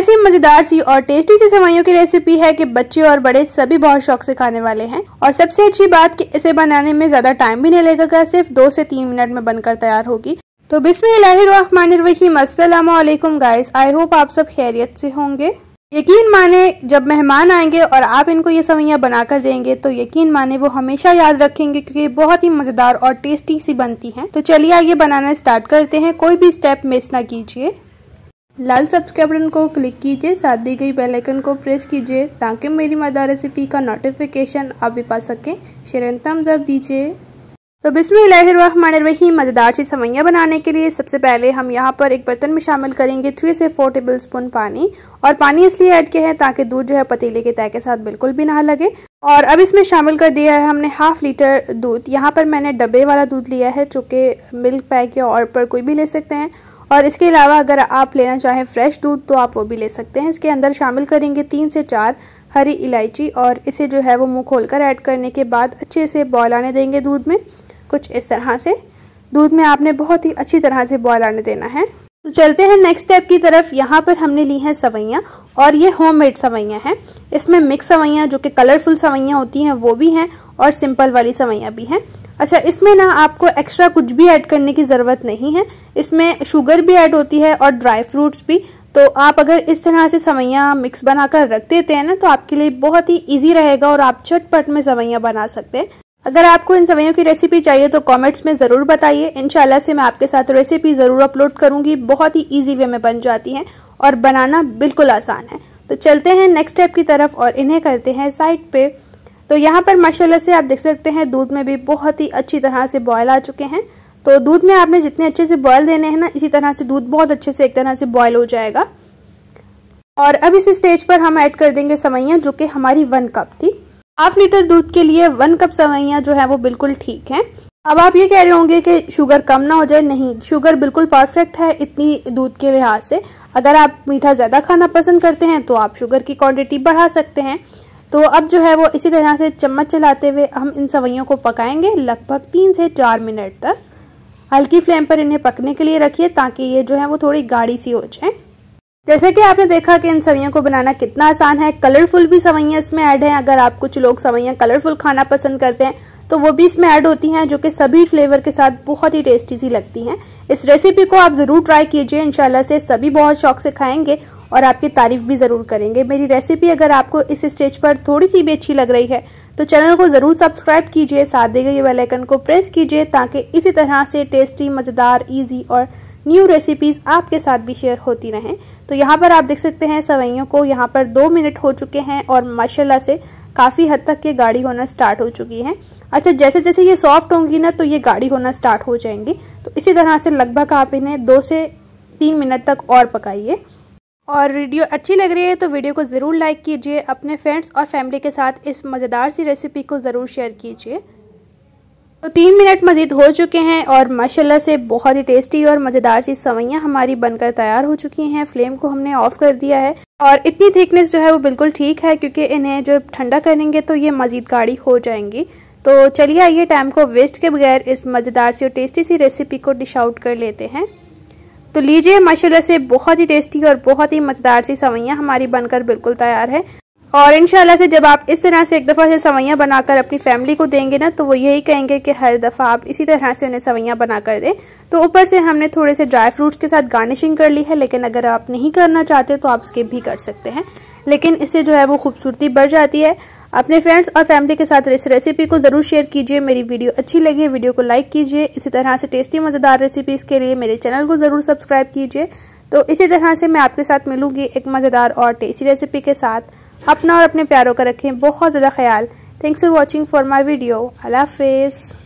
ऐसी मजेदार सी और टेस्टी सी सेवाइयों की रेसिपी है कि बच्चे और बड़े सभी बहुत शौक से खाने वाले हैं और सबसे अच्छी बात कि इसे बनाने में ज्यादा टाइम भी नहीं लगेगा सिर्फ दो से तीन मिनट में बनकर तैयार होगी तो बिस्मिल्लाहिर्रहमानिर्रहीम अस्सलाम गाइस आई होप आप सब खैरियत से होंगे यकीन माने जब मेहमान आएंगे और आप इनको ये सवैयाँ बनाकर देंगे तो यकीन माने वो हमेशा याद रखेंगे क्योंकि बहुत ही मज़ेदार और टेस्टी सी बनती हैं तो चलिए आइए बनाना स्टार्ट करते हैं कोई भी स्टेप मिस ना कीजिए लाल सब्सक्राइब बटन को क्लिक कीजिए साथ दी गई बेल आइकन को प्रेस कीजिए ताकि मेरी मदा रेसिपी का नोटिफिकेशन आप भी पा सकें शेयर एंड दीजिए तो रही मज़ेदार सी सवैयाँ बनाने के लिए सबसे पहले हम यहाँ पर एक बर्तन में शामिल करेंगे थ्री से फोर टेबल स्पून पानी और पानी इसलिए ऐड किया है ताकि दूध जो है पतीले के तय के साथ बिल्कुल भी ना लगे और अब इसमें शामिल कर दिया है हमने हाफ लीटर दूध यहाँ पर मैंने डब्बे वाला दूध लिया है जो मिल्क पैक या और पर कोई भी ले सकते हैं और इसके अलावा अगर आप लेना चाहें फ्रेश दूध तो आप वो भी ले सकते हैं इसके अंदर शामिल करेंगे तीन से चार हरी इलायची और इसे जो है वो मुँह खोलकर ऐड करने के बाद अच्छे से बॉयल आने देंगे दूध में कुछ इस तरह से दूध में आपने बहुत ही अच्छी तरह से बॉयल आने देना है तो चलते हैं नेक्स्ट स्टेप की तरफ यहाँ पर हमने ली हैं सवैयाँ और ये होममेड सवैयाँ हैं इसमें मिक्स सवैयाँ जो कि कलरफुल सवैयाँ होती हैं वो भी हैं और सिंपल वाली सवैयाँ भी हैं अच्छा इसमें ना आपको एक्स्ट्रा कुछ भी ऐड करने की ज़रूरत नहीं है इसमें शुगर भी ऐड होती है और ड्राई फ्रूट्स भी तो आप अगर इस तरह से सवैयाँ मिक्स बनाकर रख देते हैं ना तो आपके लिए बहुत ही इजी रहेगा और आप चटपट में सवैयाँ बना सकते हैं अगर आपको इन सवैयों की रेसिपी चाहिए तो कमेंट्स में ज़रूर बताइए इनशाला से मैं आपके साथ रेसिपी ज़रूर अपलोड करूँगी बहुत ही ईजी वे में बन जाती हैं और बनाना बिल्कुल आसान है तो चलते हैं नेक्स्ट स्टेप की तरफ और इन्हें करते हैं साइड पर तो यहाँ पर माशाल्लाह से आप देख सकते हैं दूध में भी बहुत ही अच्छी तरह से बॉयल आ चुके हैं तो दूध में आपने जितने अच्छे से बॉयल देने हैं ना इसी तरह से दूध बहुत अच्छे से एक तरह से बॉयल हो जाएगा और अब इस स्टेज पर हम ऐड कर देंगे सवैयाँ जो कि हमारी वन कप थी हाफ लीटर दूध के लिए वन कप सवैयाँ जो है वो बिल्कुल ठीक है अब आप ये कह रहे होंगे कि शुगर कम ना हो जाए नहीं शुगर बिल्कुल परफेक्ट है इतनी दूध के लिहाज से अगर आप मीठा ज़्यादा खाना पसंद करते हैं तो आप शुगर की क्वांटिटी बढ़ा सकते हैं तो अब जो है वो इसी तरह से चम्मच चलाते हुए हम इन सवैयों को पकाएंगे लगभग तीन से चार मिनट तक हल्की फ्लेम पर इन्हें पकने के लिए रखिए ताकि ये जो है वो थोड़ी गाढ़ी सी हो जाए जैसे कि आपने देखा कि इन सवैयों को बनाना कितना आसान है कलरफुल भी सवैयाँ इसमें ऐड हैं अगर आप कुछ लोग सवैयाँ कलरफुल खाना पसंद करते हैं तो वो भी इसमें ऐड होती हैं जो कि सभी फ्लेवर के साथ बहुत ही टेस्टी सी लगती हैं इस रेसिपी को आप ज़रूर ट्राई कीजिए इंशाल्लाह से सभी बहुत शौक से खाएंगे और आपकी तारीफ भी ज़रूर करेंगे मेरी रेसिपी अगर आपको इस स्टेज पर थोड़ी सी भी अच्छी लग रही है तो चैनल को ज़रूर सब्सक्राइब कीजिए साथ दे गए बेलाइकन को प्रेस कीजिए ताकि इसी तरह से टेस्टी मज़ेदार ईजी और न्यू रेसिपीज़ आपके साथ भी शेयर होती रहें तो यहाँ पर आप देख सकते हैं सवैयों को यहाँ पर दो मिनट हो चुके हैं और माशाल्लाह से काफ़ी हद तक ये गाढ़ी होना स्टार्ट हो चुकी है अच्छा जैसे जैसे ये सॉफ्ट होंगी ना तो ये गाढ़ी होना स्टार्ट हो जाएंगी तो इसी तरह से लगभग आप इन्हें दो से तीन मिनट तक और पकाइए और वीडियो अच्छी लग रही है तो वीडियो को ज़रूर लाइक कीजिए अपने फ्रेंड्स और फैमिली के साथ इस मज़ेदार सी रेसिपी को ज़रूर शेयर कीजिए तो तीन मिनट मज़ीद हो चुके हैं और माशाल्लाह से बहुत ही टेस्टी और मज़ेदार सी सवैयाँ हमारी बनकर तैयार हो चुकी हैं फ्लेम को हमने ऑफ़ कर दिया है और इतनी थिकनेस जो है वो बिल्कुल ठीक है क्योंकि इन्हें जो ठंडा करेंगे तो ये मज़ीद गाढ़ी हो जाएंगी तो चलिए आइए टाइम को वेस्ट के बगैर इस मज़ेदार सी और टेस्टी सी रेसिपी को डिश आउट कर लेते हैं तो लीजिए माशाल्लाह से बहुत ही टेस्टी और बहुत ही मज़ेदार सी सवैयाँ हमारी बनकर बिल्कुल तैयार है और इन से जब आप इस तरह से एक दफ़ा से सवैयाँ बनाकर अपनी फैमिली को देंगे ना तो वो यही कहेंगे कि हर दफ़ा आप इसी तरह से उन्हें सवैयाँ बनाकर दें तो ऊपर से हमने थोड़े से ड्राई फ्रूट्स के साथ गार्निशिंग कर ली है लेकिन अगर आप नहीं करना चाहते तो आप स्किप भी कर सकते हैं लेकिन इससे जो है वो खूबसूरती बढ़ जाती है अपने फ्रेंड्स और फैमिली के साथ इस रेसिपी को ज़रूर शेयर कीजिए मेरी वीडियो अच्छी लगी वीडियो को लाइक कीजिए इसी तरह से टेस्टी मज़ेदार रेसिपीज़ के लिए मेरे चैनल को ज़रूर सब्सक्राइब कीजिए तो इसी तरह से मैं आपके साथ मिलूंगी एक मज़ेदार और टेस्टी रेसिपी के साथ अपना और अपने प्यारों का रखें बहुत ज़्यादा ख्याल thanks for watching for my video अल्लाह हाफिज़